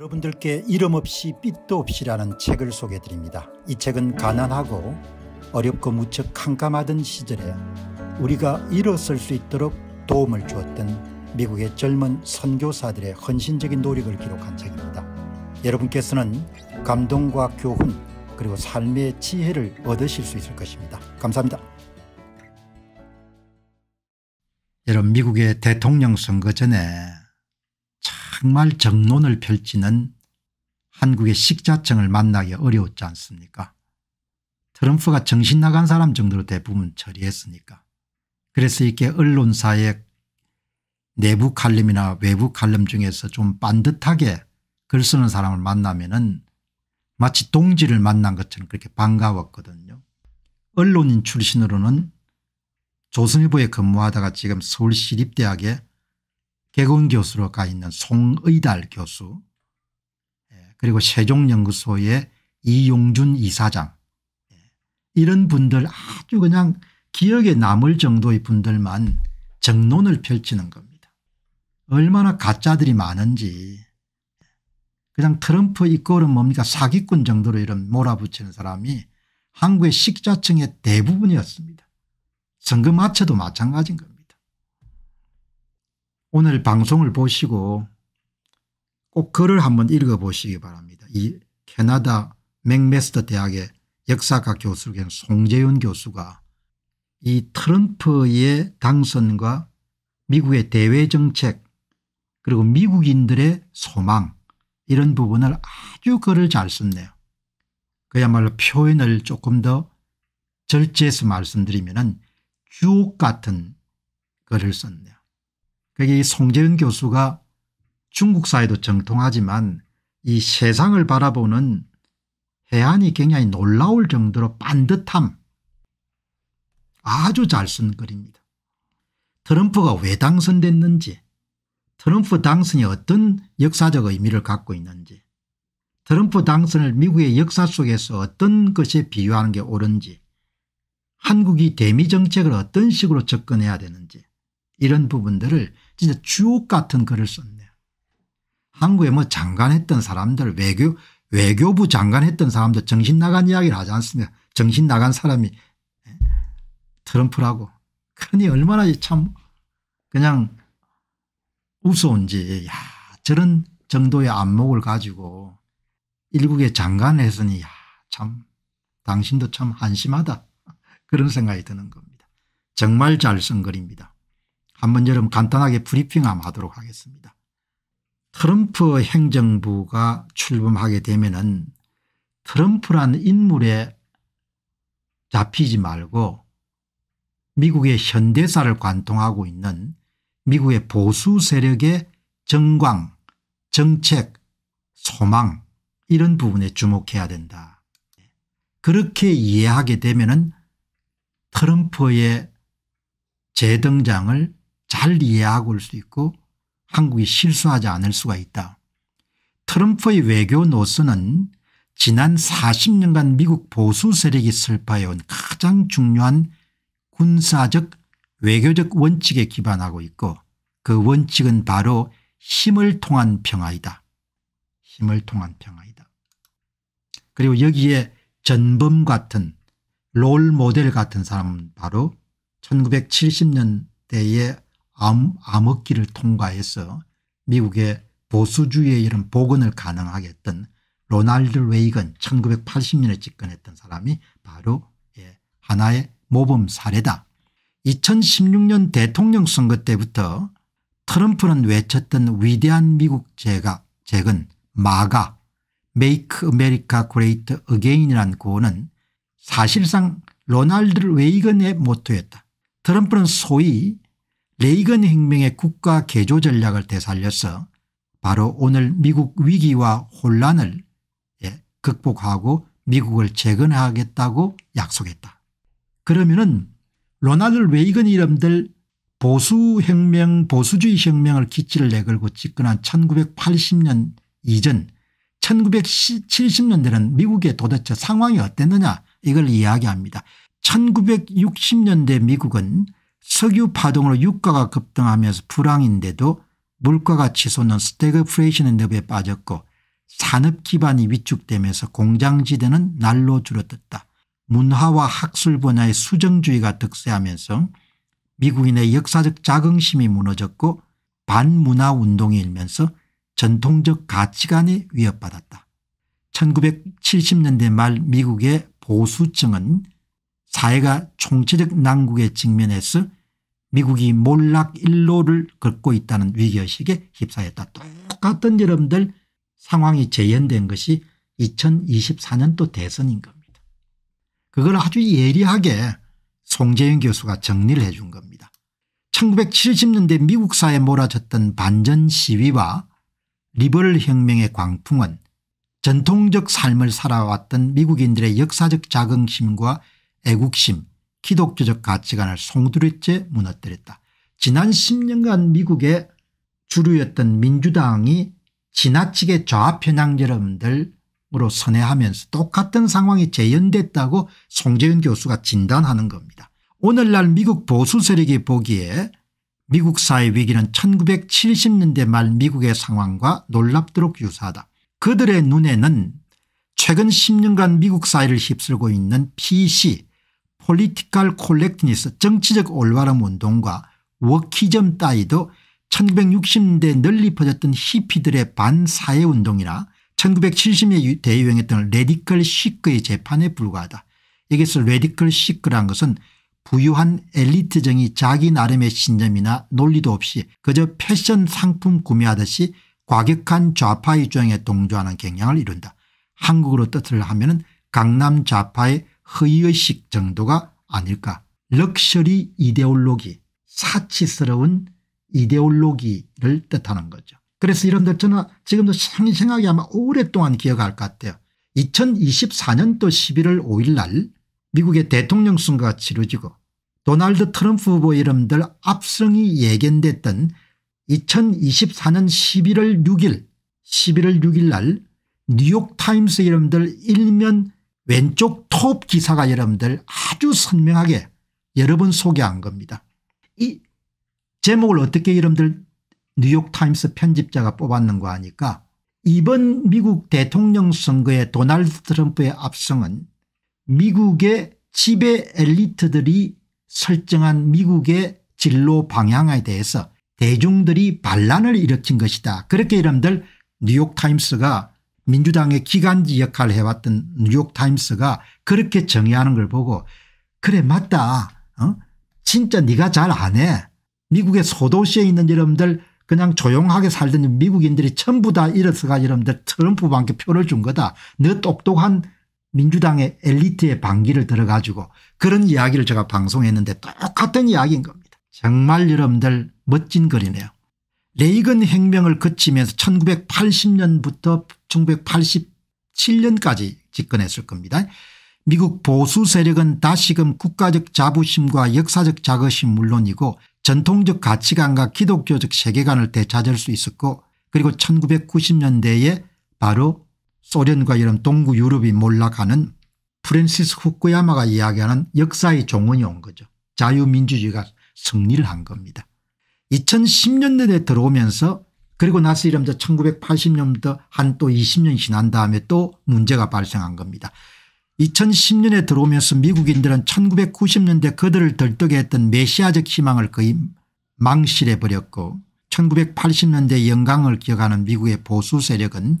여러분들께 이름 없이 빛도 없이라는 책을 소개해 드립니다. 이 책은 가난하고 어렵고 무척 캄캄하던 시절에 우리가 일어설 수 있도록 도움을 주었던 미국의 젊은 선교사들의 헌신적인 노력을 기록한 책입니다. 여러분께서는 감동과 교훈 그리고 삶의 지혜를 얻으실 수 있을 것입니다. 감사합니다. 여러분 미국의 대통령 선거 전에 정말 정론을 펼치는 한국의 식자청을 만나기 어려웠지 않습니까 트럼프가 정신나간 사람 정도로 대부분 처리했으니까 그래서 이렇게 언론사의 내부 칼럼이나 외부 칼럼 중에서 좀 반듯하게 글 쓰는 사람을 만나면 은 마치 동지를 만난 것처럼 그렇게 반가웠거든요. 언론인 출신으로는 조선일보에 근무하다가 지금 서울시립대학에 개군 교수로 가 있는 송의달 교수 예, 그리고 세종연구소의 이용준 이사장 예, 이런 분들 아주 그냥 기억에 남을 정도의 분들만 정론을 펼치는 겁니다. 얼마나 가짜들이 많은지 그냥 트럼프 이꼴은 뭡니까 사기꾼 정도로 이런 몰아붙이는 사람이 한국의 식자층의 대부분이었습니다. 선거 마체도 마찬가지인 겁니다. 오늘 방송을 보시고 꼭 글을 한번 읽어보시기 바랍니다. 이 캐나다 맥메스터 대학의 역사학 교수인 송재윤 교수가 이 트럼프의 당선과 미국의 대외정책 그리고 미국인들의 소망 이런 부분을 아주 글을 잘 썼네요. 그야말로 표현을 조금 더 절제해서 말씀드리면 주옥 같은 글을 썼네요. 그게 이 송재윤 교수가 중국사회도 정통하지만 이 세상을 바라보는 해안이 굉장히 놀라울 정도로 반듯함 아주 잘 쓴 글입니다. 트럼프가 왜 당선됐는지 트럼프 당선이 어떤 역사적 의미를 갖고 있는지 트럼프 당선을 미국의 역사 속에서 어떤 것에 비유하는 게 옳은지 한국이 대미 정책을 어떤 식으로 접근해야 되는지 이런 부분들을 진짜 주옥 같은 글을 썼네. 한국에 뭐 장관했던 사람들 외교 외교부 장관했던 사람들 정신 나간 이야기를 하지 않습니까 정신 나간 사람이 예? 트럼프라고. 그러니 얼마나 참 그냥 우스운지 야 저런 정도의 안목을 가지고 일국의 장관을 했으니 야참 당신도 참 한심하다 그런 생각이 드는 겁니다. 정말 잘 쓴 글입니다. 한번 여러분 간단하게 브리핑 하도록 하겠습니다. 트럼프 행정부가 출범하게 되면은 트럼프란 인물에 잡히지 말고 미국의 현대사를 관통하고 있는 미국의 보수 세력의 정광, 정책, 소망 이런 부분에 주목해야 된다. 그렇게 이해하게 되면 은 트럼프의 재등장을 잘 이해하고 올 수 있고 한국이 실수하지 않을 수가 있다. 트럼프의 외교 노선은 지난 40년간 미국 보수 세력이 설파해온 가장 중요한 군사적 외교적 원칙에 기반하고 있고 그 원칙은 바로 힘을 통한 평화이다. 힘을 통한 평화이다. 그리고 여기에 전범 같은 롤 모델 같은 사람은 바로 1970년대에 암, 암흑기를 통과해서 미국의 보수주의의 이런 복원을 가능하게 했던 로날드 레이건 1980년에 집권했던 사람이 바로 예, 하나의 모범 사례다. 2016년 대통령 선거 때부터 트럼프는 외쳤던 위대한 미국 제가, 은 마가 메이크 e America g r e 이란 구호는 사실상 로날드 웨이건의 모토였다. 트럼프는 소위 레이건 혁명의 국가 개조 전략을 되살려서 바로 오늘 미국 위기와 혼란을 예, 극복하고 미국을 재건하겠다고 약속했다. 그러면은 로나드 레이건 이름들 보수혁명 보수주의 혁명을 기치를 내걸고 집권한 1980년 이전 1970년대는 미국의 도대체 상황이 어땠느냐 이걸 이야기합니다. 1960년대 미국은 석유 파동으로 유가가 급등하면서 불황인데도 물가가 치솟는 스태그프레이션의 늪에 빠졌고 산업 기반이 위축되면서 공장지대는 날로 줄어들었다. 문화와 학술 분야의 수정주의가 득세하면서 미국인의 역사적 자긍심이 무너졌고 반문화 운동이 일면서 전통적 가치관이 위협받았다. 1970년대 말 미국의 보수층은 사회가 총체적 난국에 직면해서 미국이 몰락 일로를 걷고 있다는 위기의식에 휩싸였다. 똑같은 여러분들 상황이 재현된 것이 2024년도 대선인 겁니다. 그걸 아주 예리하게 송재윤 교수가 정리를 해 준 겁니다. 1970년대 미국 사회에 몰아쳤던 반전 시위와 리버럴 혁명의 광풍은 전통적 삶을 살아왔던 미국인들의 역사적 자긍심과 애국심, 기독교적 가치관을 송두리째 무너뜨렸다. 지난 10년간 미국의 주류였던 민주당이 지나치게 좌편향 여러분들으로 선회하면서 똑같은 상황이 재현됐다고 송재윤 교수가 진단하는 겁니다. 오늘날 미국 보수 세력이 보기에 미국 사회 위기는 1970년대 말 미국의 상황과 놀랍도록 유사하다. 그들의 눈에는 최근 10년간 미국 사회를 휩쓸고 있는 PC political correctness 정치적 올바름 운동과 워키즘 따위도 1960년대 널리 퍼졌던 히피들의 반사회운동이나 1970년에 대유행했던 레디컬 시크의 재판에 불과하다. 여기서 레디컬 시크란 것은 부유한 엘리트정이 자기 나름의 신념이나 논리도 없이 그저 패션 상품 구매하듯이 과격한 좌파 의 입장에 동조하는 경향을 이룬다. 한국으로 뜻을 하면 은 강남 좌파의 허위의식 정도가 아닐까 럭셔리 이데올로기 사치스러운 이데올로기를 뜻하는 거죠. 그래서 이런데 저는 지금도 생생하게 아마 오랫동안 기억할 것 같아요. 2024년도 11월 5일 날 미국의 대통령 선거가 치러지고 도널드 트럼프 후보 이름들 압승이 예견됐던 2024년 11월 6일 11월 6일 날 뉴욕타임스 이름들 일면 왼쪽 톱 기사가 여러분들 아주 선명하게 여러 번 소개한 겁니다. 이 제목을 어떻게 여러분들 뉴욕타임스 편집자가 뽑았는가 하니까 이번 미국 대통령 선거에 도널드 트럼프의 압승은 미국의 지배 엘리트들이 설정한 미국의 진로 방향에 대해서 대중들이 반란을 일으킨 것이다. 그렇게 여러분들 뉴욕타임스가 민주당의 기간지 역할을 해왔던 뉴욕타임스가 그렇게 정의하는 걸 보고 그래 맞다 어? 진짜 네가 잘 안 해. 미국의 소도시에 있는 여러분들 그냥 조용하게 살던 미국인들이 전부 다 일어서가 여러분들 트럼프한테 표를 준 거다. 너 똑똑한 민주당의 엘리트의 반기를 들어가지고 그런 이야기를 제가 방송했는데 똑같은 이야기인 겁니다. 정말 여러분들 멋진 글이네요. 레이건 혁명을 거치면서 1980년부터 1987년까지 집권했을 겁니다. 미국 보수 세력은 다시금 국가적 자부심과 역사적 자긍심 물론이고 전통적 가치관과 기독교적 세계관을 되찾을 수 있었고 그리고 1990년대에 바로 소련과 이런 동구 유럽이 몰락하는 프랜시스 후쿠야마가 이야기하는 역사의 종언이 온 거죠. 자유민주주의가 승리를 한 겁니다. 2010년대에 들어오면서 그리고 나서 이러면서 1980년부터 한 또 20년 지난 다음에 또 문제가 발생한 겁니다. 2010년에 들어오면서 미국인들은 1990년대 그들을 들뜨게 했던 메시아적 희망을 거의 망실해버렸고 1980년대 영광을 기억하는 미국의 보수 세력은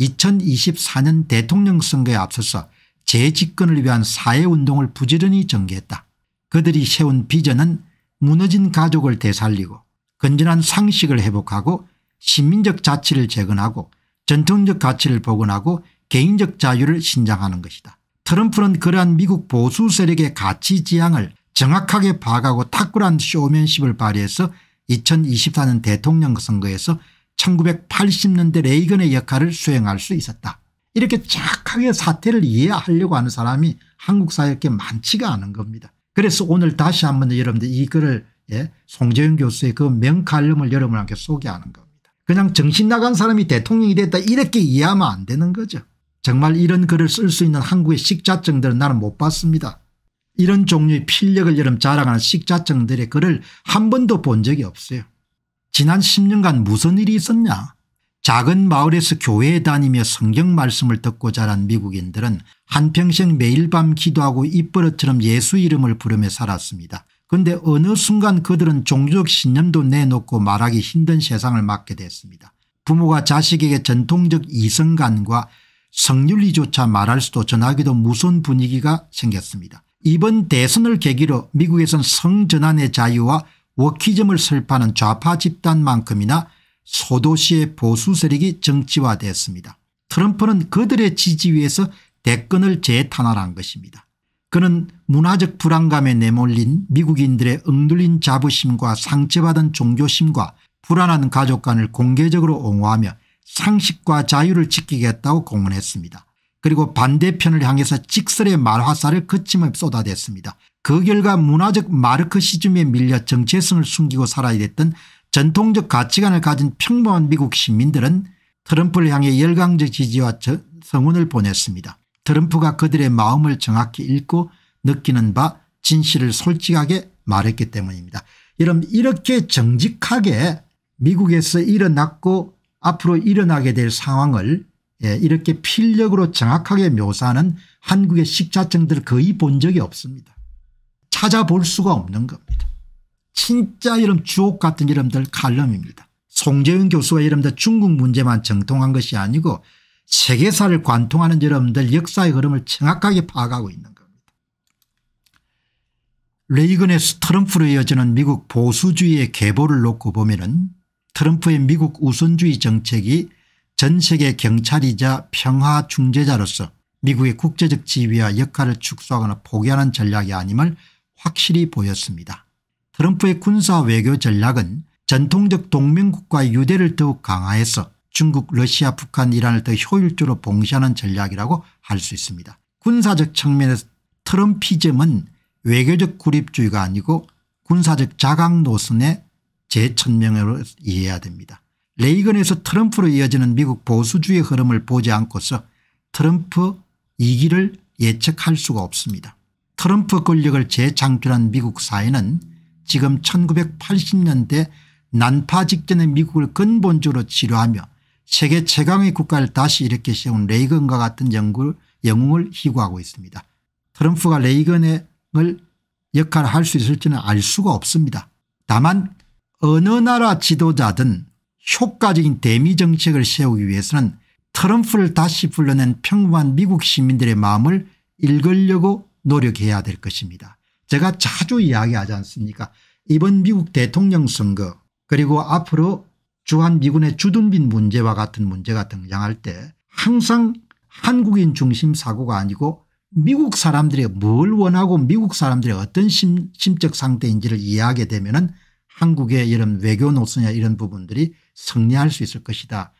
2024년 대통령 선거에 앞서서 재집권을 위한 사회운동을 부지런히 전개했다. 그들이 세운 비전은 무너진 가족을 되살리고 건전한 상식을 회복하고 시민적 자치를 재건하고 전통적 가치를 복원하고 개인적 자유를 신장하는 것이다. 트럼프는 그러한 미국 보수 세력의 가치 지향을 정확하게 파악하고 탁월한 쇼맨십을 발휘해서 2024년 대통령 선거에서 1980년대 레이건의 역할을 수행할 수 있었다. 이렇게 정하게 사태를 이해하려고 하는 사람이 한국 사회에 많지가 않은 겁니다. 그래서 오늘 다시 한번 여러분들 이 글을 예? 송재윤 교수의 그 명칼럼을 여러분한테 소개하는 겁니다. 그냥 정신 나간 사람이 대통령이 됐다 이렇게 이해하면 안 되는 거죠. 정말 이런 글을 쓸 수 있는 한국의 식자증들은 나는 못 봤습니다. 이런 종류의 필력을 여름 자랑하는 식자증들의 글을 한 번도 본 적이 없어요. 지난 10년간 무슨 일이 있었냐 작은 마을에서 교회에 다니며 성경 말씀을 듣고 자란 미국인들은 한평생 매일 밤 기도하고 입버릇처럼 예수 이름을 부르며 살았습니다. 그런데 어느 순간 그들은 종교적 신념도 내놓고 말하기 힘든 세상을 맞게 됐습니다. 부모가 자식에게 전통적 이성관과 성윤리조차 말할 수도 전하기도 무서운 분위기가 생겼습니다. 이번 대선을 계기로 미국에선 성전환의 자유와 워키즘을 설파하는 좌파 집단만큼이나 소도시의 보수 세력이 정치화됐습니다. 트럼프는 그들의 지지 위에서 대권을 재탄환한 것입니다. 그는 문화적 불안감에 내몰린 미국인들의 억눌린 자부심과 상처받은 종교심과 불안한 가족관을 공개적으로 옹호하며 상식과 자유를 지키겠다고 공언했습니다. 그리고 반대편을 향해서 직설의 말화살을 거침없이 쏟아댔습니다. 그 결과 문화적 마르크시즘에 밀려 정체성을 숨기고 살아야 됐던 전통적 가치관을 가진 평범한 미국 시민들은 트럼프를 향해 열광적 지지와 성원을 보냈습니다. 트럼프가 그들의 마음을 정확히 읽고 느끼는 바 진실을 솔직하게 말했기 때문입니다. 여러분 이렇게 정직하게 미국에서 일어났고 앞으로 일어나게 될 상황을 예, 이렇게 필력으로 정확하게 묘사하는 한국의 식자증들 거의 본 적이 없습니다. 찾아볼 수가 없는 겁니다. 진짜 이런 주옥 같은 이름들 칼럼입니다. 송재윤 교수가 이름들 중국 문제만 정통한 것이 아니고 세계사를 관통하는 여러분들 역사의 흐름을 정확하게 파악하고 있는 것. 레이건의 트럼프로 이어지는 미국 보수주의의 계보를 놓고 보면 은 트럼프의 미국 우선주의 정책이 전 세계 경찰이자 평화 중재자로서 미국의 국제적 지위와 역할을 축소하거나 포기하는 전략이 아님을 확실히 보였습니다. 트럼프의 군사 외교 전략은 전통적 동맹국과 유대를 더욱 강화해서 중국 러시아 북한 이란을 더 효율적으로 봉쇄하는 전략이라고 할 수 있습니다. 군사적 측면에서 트럼피즘은 외교적구립주의가 아니고 군사적 자강 노선의 재천명으로 이해해야 됩니다. 레이건에서 트럼프로 이어지는 미국 보수주의 흐름을 보지 않고서 트럼프 2기를 예측할 수가 없습니다. 트럼프 권력을 재창출한 미국 사회는 지금 1980년대 난파 직전의 미국을 근본적으로 치료하며 세계 최강의 국가를 다시 일으켜 세운 레이건과 같은 영웅을 희구하고 있습니다. 트럼프가 레이건의 역할을 할 수 있을지는 알 수가 없습니다. 다만 어느 나라 지도자든 효과적인 대미 정책을 세우기 위해서는 트럼프를 다시 불러낸 평범한 미국 시민들의 마음을 읽으려고 노력해야 될 것입니다. 제가 자주 이야기하지 않습니까 이번 미국 대통령 선거 그리고 앞으로 주한 미군의 주둔빈 문제와 같은 문제가 등장할 때 항상 한국인 중심 사고가 아니고 미국 사람들이 뭘 원하고 미국 사람들이 어떤 심, 심적 상태인지를 이해하게 되면 은 한국의 이런 외교 노선이나 이런 부분들이 승리할 수 있을 것이다.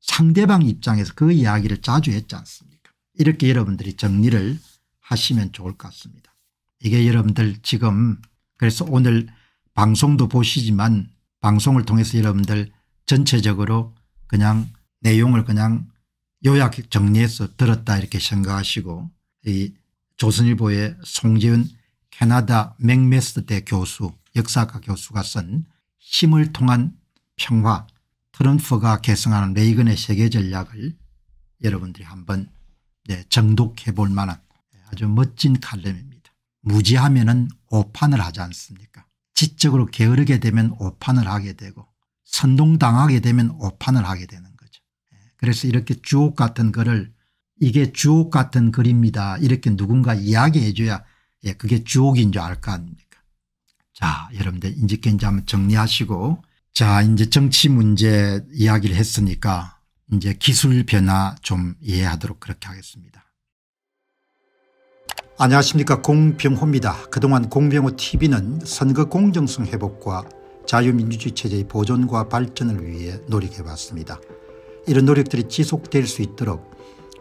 상대방 입장에서 그 이야기를 자주 했지 않습니까 이렇게 여러분들이 정리를 하시면 좋을 것 같습니다. 이게 여러분들 지금 그래서 오늘 방송도 보시지만 방송을 통해서 여러분들 전체적으로 그냥 내용을 그냥 요약 정리해서 들었다 이렇게 생각하시고 이 조선일보의 송재은 캐나다 맥메스대 교수 역사학과 교수가 쓴 힘을 통한 평화 트럼프가 개성하는 레이건의 세계 전략을 여러분들이 한번 네, 정독해 볼 만한 아주 멋진 칼럼입니다. 무지하면 은 오판을 하지 않습니까 지적으로 게으르게 되면 오판을 하게 되고 선동당하게 되면 오판을 하게 되는 거죠. 예, 그래서 이렇게 주옥 같은 거를 이게 주옥 같은 글입니다. 이렇게 누군가 이야기해 줘야 예, 그게 주옥인 줄 알 거 아닙니까 자 여러분들 인지견지 한번 정리하시고 자 이제 정치 문제 이야기를 했으니까 이제 기술 변화 좀 이해하도록 그렇게 하겠습니다. 안녕하십니까 공병호입니다. 그동안 공병호 tv는 선거 공정성 회복과 자유민주주의 체제의 보존과 발전을 위해 노력해왔습니다. 이런 노력들이 지속될 수 있도록